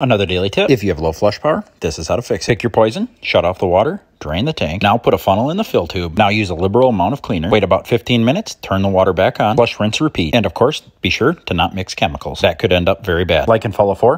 Another daily tip. If you have low flush power, this is how to fix it. Pick your poison, shut off the water, drain the tank. Now put a funnel in the fill tube. Now use a liberal amount of cleaner. Wait about 15 minutes, turn the water back on, flush, rinse, repeat. And of course, be sure to not mix chemicals. That could end up very bad. Like and follow for